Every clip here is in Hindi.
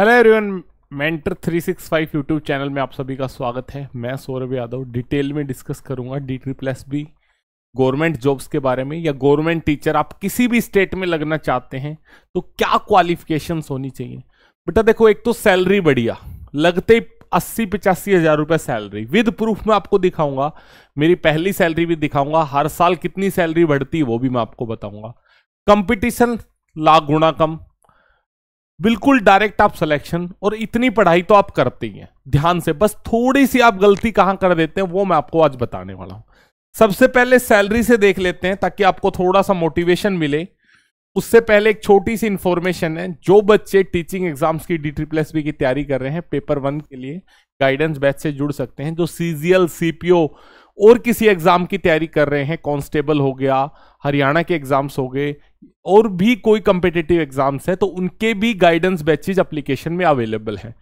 hello everyone mentor 365 YouTube channel में आप सभी का स्वागत है मैं सौरभ यादव डिटेल में डिस्कस करूंगा D three plus B government jobs के बारे में या गवर्नमेंट टीचर आप किसी भी स्टेट में लगना चाहते हैं तो क्या क्वालिफिकेशंस होनी चाहिए बेटा देखो एक तो सैलरी बढ़िया लगते ही अस्सी पचासी हज़ार रुपये सैलरी विद प्रूफ में आपको दिखाऊंगा मेरी पहली सैलरी भी दिखाऊंगा हर साल कितनी सैलरी बढ़ती वो भी मैं आपको बताऊंगा कंपिटिशन लाख गुणा कम बिल्कुल डायरेक्ट आप सिलेक्शन और इतनी पढ़ाई तो आप करते ही हैं ध्यान से बस थोड़ी सी आप गलती कहां कर देते हैं वो मैं आपको आज बताने वाला हूं सबसे पहले सैलरी से देख लेते हैं ताकि आपको थोड़ा सा मोटिवेशन मिले उससे पहले एक छोटी सी इंफॉर्मेशन है जो बच्चे टीचिंग एग्जाम्स की डी ट्री प्लस बी की तैयारी कर रहे हैं पेपर वन के लिए गाइडेंस बैच से जुड़ सकते हैं जो सीजीएल सीपीओ और किसी एग्जाम की तैयारी कर रहे हैं कांस्टेबल हो गया हरियाणा के एग्जाम्स हो गए और भी कोई कंपिटेटिव एग्जाम्स है तो उनके भी गाइडेंस बैचेज एप्लीकेशन में अवेलेबल हैं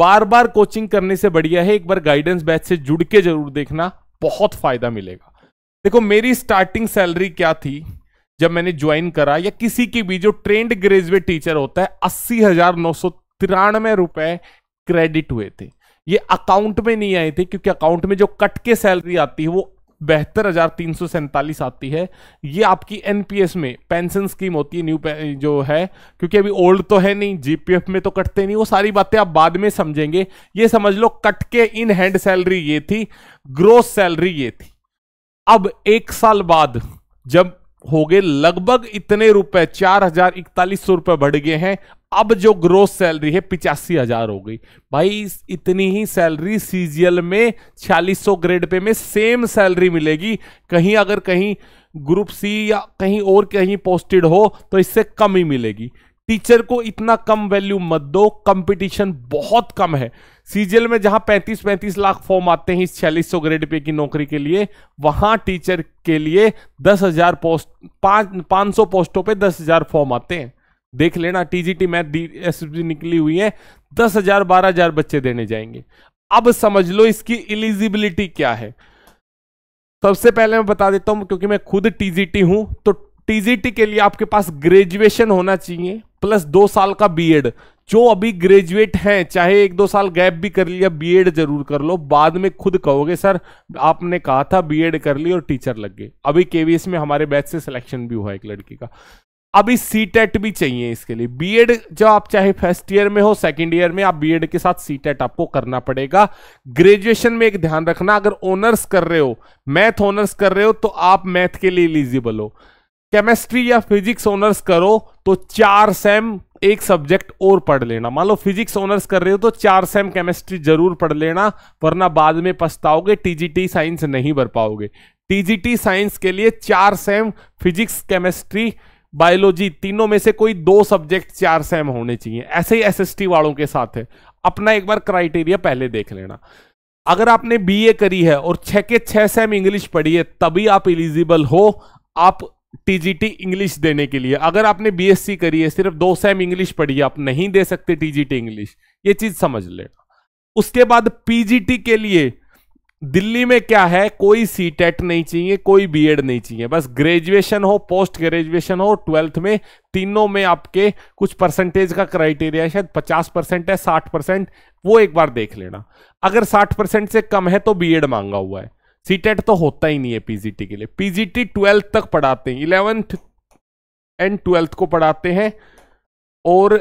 बार बार कोचिंग करने से बढ़िया है एक बार गाइडेंस बैच से जुड़ के जरूर देखना बहुत फायदा मिलेगा देखो मेरी स्टार्टिंग सैलरी क्या थी जब मैंने ज्वाइन करा या किसी की भी जो ट्रेंड ग्रेजुएट टीचर होता है अस्सी हजार नौ सौ तिरानवे रुपए क्रेडिट हुए थे ये अकाउंट में नहीं आए थे क्योंकि अकाउंट में जो कट के सैलरी आती है वो बेहतर हजार तीन सौ सैंतालीस आती है ये आपकी एनपीएस में पेंशन स्कीम होती है न्यू जो है क्योंकि अभी ओल्ड तो है नहीं जीपीएफ में तो कटते नहीं वो सारी बातें आप बाद में समझेंगे ये समझ लो कट के इन हैंड सैलरी ये थी ग्रोस सैलरी ये थी अब एक साल बाद जब हो गए लगभग इतने रुपए चार हजार इकतालीस सौ रुपए बढ़ गए हैं अब जो ग्रोथ सैलरी है पिचासी हजार हो गई भाई इतनी ही सैलरी सीजीएल में छियालीस सौ ग्रेड पे में सेम सैलरी मिलेगी कहीं अगर कहीं ग्रुप सी या कहीं और कहीं पोस्टेड हो तो इससे कम ही मिलेगी टीचर को इतना कम वैल्यू मत दो कंपटीशन बहुत कम है सीजीएल में जहां 35-35 लाख फॉर्म आते हैं इस छियालीस सौ ग्रेड पे की नौकरी के लिए वहां टीचर के लिए 10,000 पोस्ट पाँच सौ पोस्टों पे 10,000 फॉर्म आते हैं देख लेना टीजीटी मैथ डी एस निकली हुई है दस हजार बारह हजार बच्चे देने जाएंगे अब समझ लो इसकी इलिजिबिलिटी क्या है सबसे पहले मैं बता देता हूं क्योंकि मैं खुद टीजीटी हूं तो टीजीटी के लिए आपके पास ग्रेजुएशन होना चाहिए प्लस दो साल का बीएड जो अभी ग्रेजुएट हैं चाहे एक दो साल गैप भी कर लिया बीएड जरूर कर लो बाद में खुद कहोगे सर आपने कहा था बीएड कर ली और टीचर लग गए अभी केवीएस में हमारे बैच से सिलेक्शन भी हुआ एक लड़की का अभी सी टेट e भी चाहिए इसके लिए बी एड जो आप चाहे फर्स्ट ईयर में हो सेकेंड ईयर में आप बीएड के साथ सी टेट e आपको करना पड़ेगा ग्रेजुएशन में एक ध्यान रखना अगर ऑनर्स कर रहे हो मैथ ऑनर्स कर रहे हो तो आप मैथ के लिए एलिजिबल हो केमिस्ट्री या फिजिक्स ऑनर्स करो तो चार सेम एक सब्जेक्ट और पढ़ लेना मान लो फिजिक्स ऑनर्स कर रहे हो तो चार सेम केमिस्ट्री जरूर पढ़ लेना वरना बाद में पछताओगे टीजीटी साइंस नहीं भर पाओगे टीजीटी साइंस के लिए चार सेम फिजिक्स केमिस्ट्री बायोलॉजी तीनों में से कोई दो सब्जेक्ट चार सेम होने चाहिए ऐसे ही एस वालों के साथ है अपना एक बार क्राइटेरिया पहले देख लेना अगर आपने बीए करी है और छह के छह सेम इंग्लिश पढ़ी है तभी आप इलिजिबल हो आप टीजीटी इंग्लिश देने के लिए अगर आपने बीएससी करी है सिर्फ दो सेम इंग्लिश पढ़ी है आप नहीं दे सकते टीजीटी इंग्लिश ये चीज समझ लेना उसके बाद पीजीटी के लिए दिल्ली में क्या है कोई सी टेट e नहीं चाहिए कोई एड नहीं चाहिए बस ग्रेजुएशन हो पोस्ट ग्रेजुएशन हो ट्वेल्थ में तीनों में आपके कुछ परसेंटेज का क्राइटेरिया शायद 50 परसेंट है 60 परसेंट वो एक बार देख लेना अगर 60 परसेंट से कम है तो एड मांगा हुआ है सी टेट e तो होता ही नहीं है पीजीटी के लिए पीजीटी ट्वेल्थ तक पढ़ाते हैं इलेवेंथ एंड ट्वेल्थ को पढ़ाते हैं और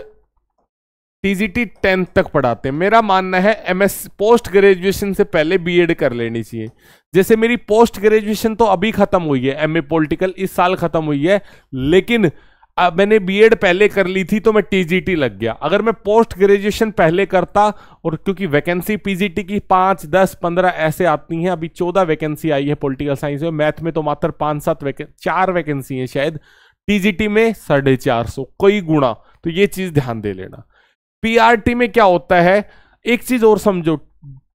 टीजीटी टेंथ तक पढ़ाते हैं मेरा मानना है एमएस पोस्ट ग्रेजुएशन से पहले बीएड कर लेनी चाहिए जैसे मेरी पोस्ट ग्रेजुएशन तो अभी खत्म हुई है एमए पॉलिटिकल इस साल खत्म हुई है लेकिन अब मैंने बीएड पहले कर ली थी तो मैं टीजीटी लग गया अगर मैं पोस्ट ग्रेजुएशन पहले करता और क्योंकि वैकेंसी पीजीटी की पाँच दस पंद्रह ऐसे आती हैं अभी चौदह वैकेंसी आई है पॉलिटिकल साइंस में मैथ में तो मात्र पाँच सात वैके चार वैकेंसी हैं शायद टीजीटी में साढ़े चार सौ कई गुणा तो ये चीज़ ध्यान दे लेना पीआरटी में क्या होता है एक चीज और समझो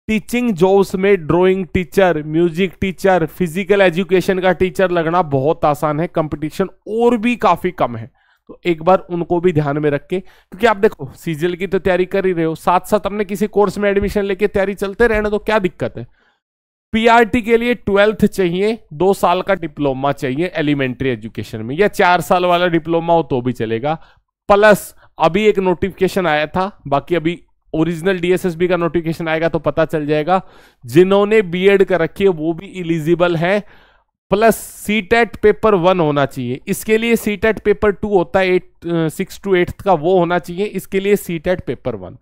टीचिंग जॉब्स में drawing teacher music teacher physical education का टीचर लगना बहुत आसान है कंपटीशन और भी काफी कम है तो एक बार उनको भी ध्यान में रख के क्योंकि आप देखो सीजीएल की तो तैयारी कर ही रहे हो साथ साथ अपने किसी कोर्स में एडमिशन लेके तैयारी चलते रहना तो क्या दिक्कत है पीआरटी के लिए ट्वेल्थ चाहिए दो साल का डिप्लोमा चाहिए एलिमेंट्री एजुकेशन में या चार साल वाला डिप्लोमा हो तो भी चलेगा प्लस अभी एक नोटिफिकेशन आया था बाकी अभी ओरिजिनल डीएसएसबी का नोटिफिकेशन आएगा तो पता चल जाएगा जिन्होंने बीएड कर रखी है वो भी इलिजिबल है प्लस सीटेट पेपर वन होना चाहिए इसके लिए सीटेट पेपर टू होता है एट सिक्स टू एट का वो होना चाहिए इसके लिए CTET paper one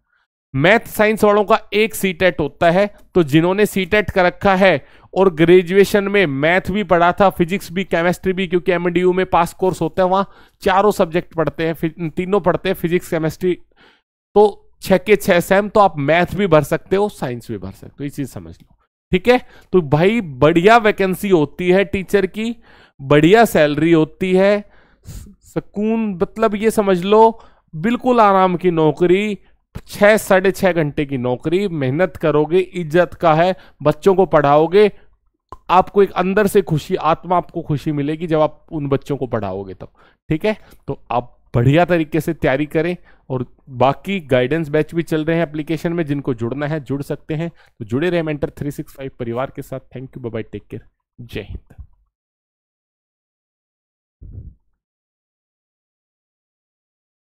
math science वालों का एक सीटेट होता है तो जिन्होंने सीटेट कर रखा है और ग्रेजुएशन में मैथ भी पढ़ा था फिजिक्स भी केमिस्ट्री भी क्योंकि एम में पास कोर्स होता है वहाँ चारों सब्जेक्ट पढ़ते हैं तीनों पढ़ते हैं फिजिक्स केमिस्ट्री तो छः के छः सेम तो आप मैथ भी भर सकते हो साइंस भी भर सकते हो ये चीज़ समझ लो ठीक है तो भाई बढ़िया वैकेंसी होती है टीचर की बढ़िया सैलरी होती है सुकून मतलब ये समझ लो बिल्कुल आराम की नौकरी छह साढ़े छह घंटे की नौकरी मेहनत करोगे इज्जत का है बच्चों को पढ़ाओगे आपको एक अंदर से खुशी आत्मा आपको खुशी मिलेगी जब आप उन बच्चों को पढ़ाओगे तब ठीक है तो आप बढ़िया तरीके से तैयारी करें और बाकी गाइडेंस बैच भी चल रहे हैं एप्लीकेशन में जिनको जुड़ना है जुड़ सकते हैं तो जुड़े रहे मेंटर 365 परिवार के साथ thank you bye take care जय हिंद